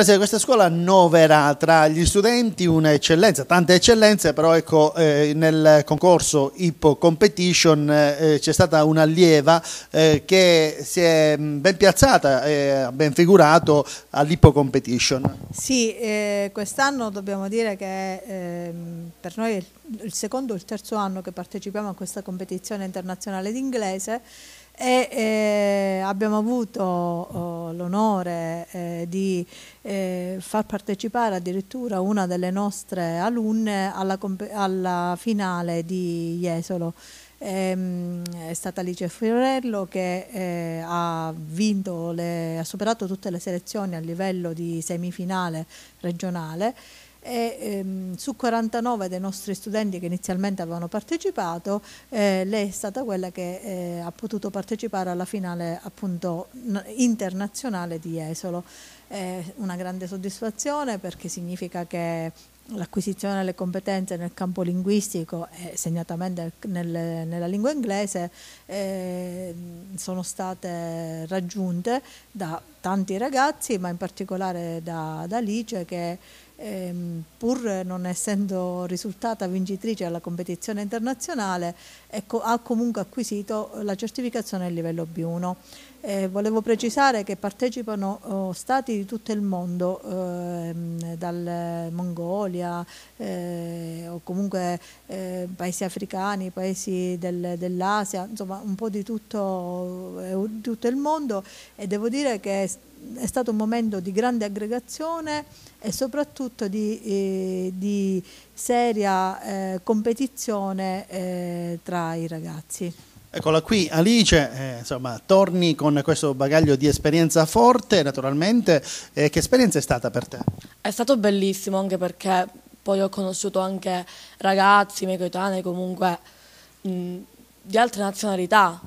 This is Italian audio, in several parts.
Paese questa scuola annovera tra gli studenti un'eccellenza, tante eccellenze, però ecco eh, nel concorso Hippo Competition eh, eh, c'è stata un'allieva eh, che si è mm, ben piazzata e ben figurato all'Hippo Competition. Sì, eh, quest'anno dobbiamo dire che ehm, per noi è il secondo o il terzo anno che partecipiamo a questa competizione internazionale d'inglese e eh, abbiamo avuto oh, l'onore eh, di eh, far partecipare addirittura una delle nostre alunne alla, alla finale di Jesolo. Ehm, è stata Alice Fiorello che eh, ha, le, ha superato tutte le selezioni a livello di semifinale regionale e ehm, su 49 dei nostri studenti che inizialmente avevano partecipato eh, lei è stata quella che eh, ha potuto partecipare alla finale appunto internazionale di Esolo. Eh, una grande soddisfazione perché significa che l'acquisizione delle competenze nel campo linguistico e segnatamente nel, nella lingua inglese eh, sono state raggiunte da tanti ragazzi ma in particolare da, da Alice che ehm, pur non essendo risultata vincitrice alla competizione internazionale, ecco, ha comunque acquisito la certificazione a livello B1. Eh, volevo precisare che partecipano oh, stati di tutto il mondo, ehm, dal Mongolia eh, o comunque eh, paesi africani, paesi del, dell'Asia, insomma un po' di tutto, eh, tutto il mondo e devo dire che è stato un momento di grande aggregazione e soprattutto di, eh, di seria eh, competizione eh, tra i ragazzi. Eccola qui Alice, eh, insomma, torni con questo bagaglio di esperienza forte naturalmente, eh, che esperienza è stata per te? È stato bellissimo anche perché poi ho conosciuto anche ragazzi, miei coetanei comunque mh, di altre nazionalità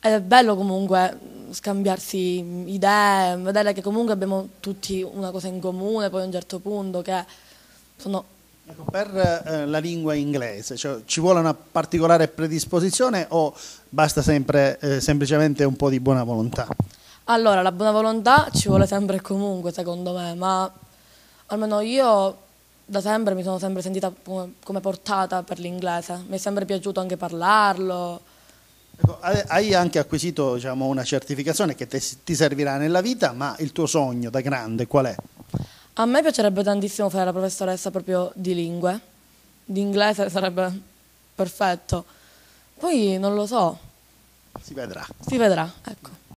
ed è bello comunque scambiarsi idee, vedere che comunque abbiamo tutti una cosa in comune, poi a un certo punto che sono... Ecco, per eh, la lingua inglese cioè, ci vuole una particolare predisposizione o basta sempre, eh, semplicemente un po' di buona volontà? Allora, la buona volontà ci vuole sempre e comunque, secondo me, ma almeno io da sempre mi sono sempre sentita come portata per l'inglese, mi è sempre piaciuto anche parlarlo, Ecco, hai anche acquisito diciamo, una certificazione che te, ti servirà nella vita, ma il tuo sogno da grande qual è? A me piacerebbe tantissimo fare la professoressa proprio di lingue, di inglese sarebbe perfetto. Poi non lo so. Si vedrà. Si vedrà, ecco.